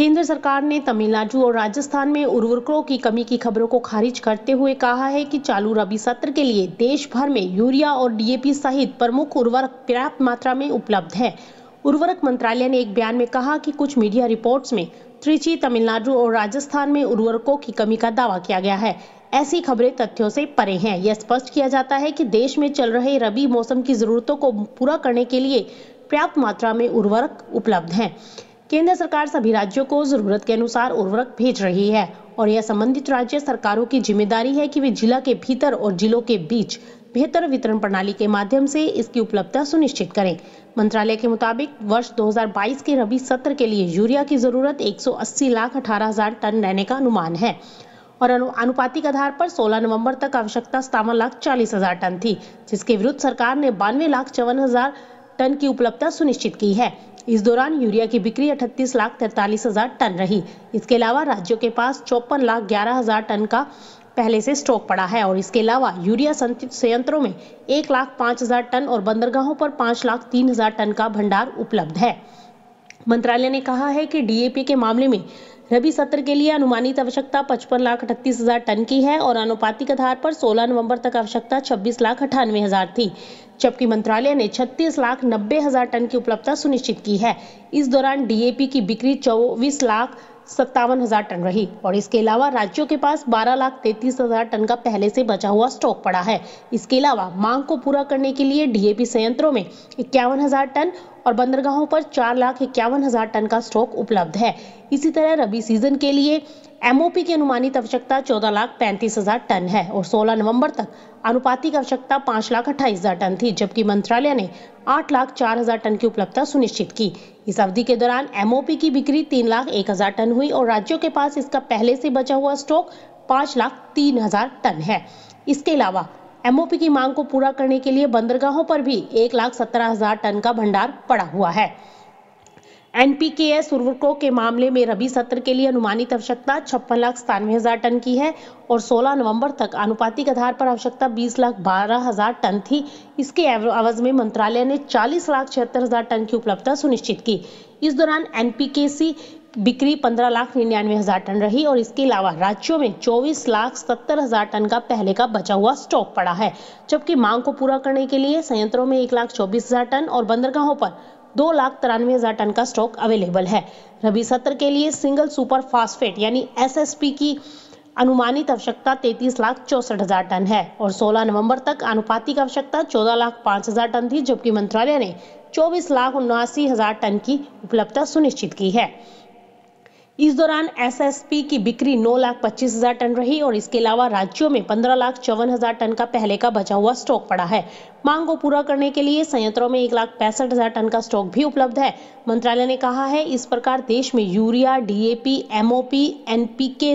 केंद्र सरकार ने तमिलनाडु और राजस्थान में उर्वरकों की कमी की खबरों को खारिज करते हुए कहा है कि चालू रबी सत्र के लिए देश भर में यूरिया और डीएपी सहित प्रमुख उर्वरक पर्याप्त मात्रा में उपलब्ध है उर्वरक मंत्रालय ने एक बयान में कहा कि कुछ मीडिया रिपोर्ट्स में त्रिची तमिलनाडु और राजस्थान में उर्वरकों की कमी का दावा किया गया है ऐसी खबरें तथ्यों से परे हैं यह स्पष्ट किया जाता है कि देश में चल रहे रबी मौसम की जरूरतों को पूरा करने के लिए पर्याप्त मात्रा में उर्वरक उपलब्ध हैं केंद्र सरकार सभी राज्यों को जरूरत के अनुसार उर्वरक भेज रही है और यह संबंधित राज्य सरकारों की जिम्मेदारी है कि वे जिला के भीतर और जिलों के बीच बेहतर वितरण प्रणाली के माध्यम से इसकी उपलब्धता सुनिश्चित करें मंत्रालय के मुताबिक वर्ष 2022 के रबी सत्र के लिए यूरिया की जरूरत 180 लाख अठारह हजार टन रहने का अनुमान है और अनु अनुपातिक आधार पर 16 नवंबर तक आवश्यकता सतावन लाख चालीस हजार टन थी जिसके विरुद्ध सरकार ने बानवे लाख चौवन हजार टन की उपलब्धता सुनिश्चित की है इस दौरान यूरिया की बिक्री अठतीस लाख तैतालीस हजार टन रही इसके अलावा राज्यों के पास चौपन लाख ग्यारह हजार टन का पहले से स्टॉक पड़ा है और इसके अलावा यूरिया संयंत्रों में एक लाख पांच हजार टन और बंदरगाहों पर पांच लाख तीन हजार टन का भंडार उपलब्ध है मंत्रालय ने कहा है कि डीएपी के मामले में रबी सत्र के लिए अनुमानित आवश्यकता पचपन लाख अठतीस हजार टन की है और अनुपातिक आधार पर 16 नवंबर तक आवश्यकता छब्बीस लाख अठानवे हजार थी जबकि मंत्रालय ने छत्तीस लाख नब्बे हजार टन की उपलब्धता सुनिश्चित की है इस दौरान डीएपी की बिक्री चौबीस लाख सत्तावन हजार टन रही और इसके अलावा राज्यों के पास बारह लाख तैतीस हजार टन का पहले से बचा हुआ स्टॉक पड़ा है इसके अलावा मांग को पूरा करने के लिए डीएपी संयंत्रों में इक्यावन हजार टन और बंदरगाहों पर चार लाख इक्यावन हजार टन का स्टॉक उपलब्ध है इसी तरह रबी सीजन के लिए एमओपी की अनुमानित आवश्यकता चौदह लाख पैंतीस हजार टन है और 16 नवंबर तक अनुपातिक आवश्यकता पांच लाख अट्ठाईस हजार टन थी जबकि मंत्रालय ने आठ लाख चार हजार टन की उपलब्धता सुनिश्चित की इस अवधि के दौरान एमओपी की बिक्री तीन लाख एक हजार टन हुई और राज्यों के पास इसका पहले से बचा हुआ स्टॉक पांच लाख तीन हजार टन है इसके अलावा एमओपी की मांग को पूरा करने के लिए बंदरगाहों पर भी एक लाख सत्रह हजार टन का भंडार पड़ा हुआ है एनपीकेएस उर्वरकों के मामले में रबी सत्र के लिए अनुमानित आवश्यकता छप्पन लाख सतानवे हजार टन की है और 16 नवंबर तक अनुपातिक आधार पर आवश्यकता 20 लाख बारह हजार टन थी इसके आवाज में मंत्रालय ने 40 लाख छिहत्तर हजार टन की उपलब्धता सुनिश्चित की इस दौरान एनपीकेसी बिक्री पंद्रह लाख निन्यानवे हजार टन रही और इसके अलावा राज्यों में चौबीस लाख सत्तर हजार टन का पहले का बचा हुआ स्टॉक पड़ा है जबकि मांग को पूरा करने के लिए संयंत्रों में एक लाख चौबीस हजार टन और बंदरगाहों पर दो लाख तिरानवे हजार टन का स्टॉक अवेलेबल है रबी सत्र के लिए सिंगल सुपर फास्फेट यानी एस की अनुमानित आवश्यकता तैतीस लाख चौसठ हजार टन है और 16 नवंबर तक अनुपातिक आवश्यकता चौदह लाख पांच हजार टन थी जबकि मंत्रालय ने चौबीस लाख उन्नासी हजार टन की उपलब्धता सुनिश्चित की है इस दौरान एसएसपी की बिक्री नौ लाख पच्चीस हजार टन रही और इसके अलावा राज्यों में पंद्रह लाख चौवन हजार टन का पहले का बचा हुआ स्टॉक पड़ा है मांग को पूरा करने के लिए संयंत्रों में एक लाख पैंसठ हजार टन का स्टॉक भी उपलब्ध है मंत्रालय ने कहा है इस प्रकार देश में urea DAP MOP NPK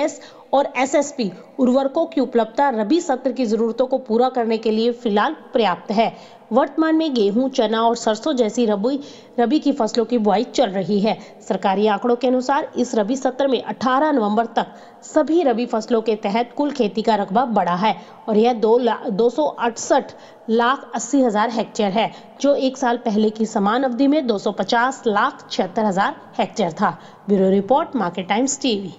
S और एसएसपी उर्वरकों की उपलब्धता रबी सत्र की जरूरतों को पूरा करने के लिए फिलहाल पर्याप्त है वर्तमान में गेहूं चना और सरसों जैसी रबी रबी की फसलों की बुआई चल रही है सरकारी आंकड़ों के अनुसार इस रबी सत्र में 18 नवंबर तक सभी रबी फसलों के तहत कुल खेती का रकबा बढ़ा है और यह दो लाख दो लाख अस्सी हजार हेक्टेयर है जो एक साल पहले की समान अवधि में 250 लाख छिहत्तर हजार हेक्टेयर था bureau report Market Times TV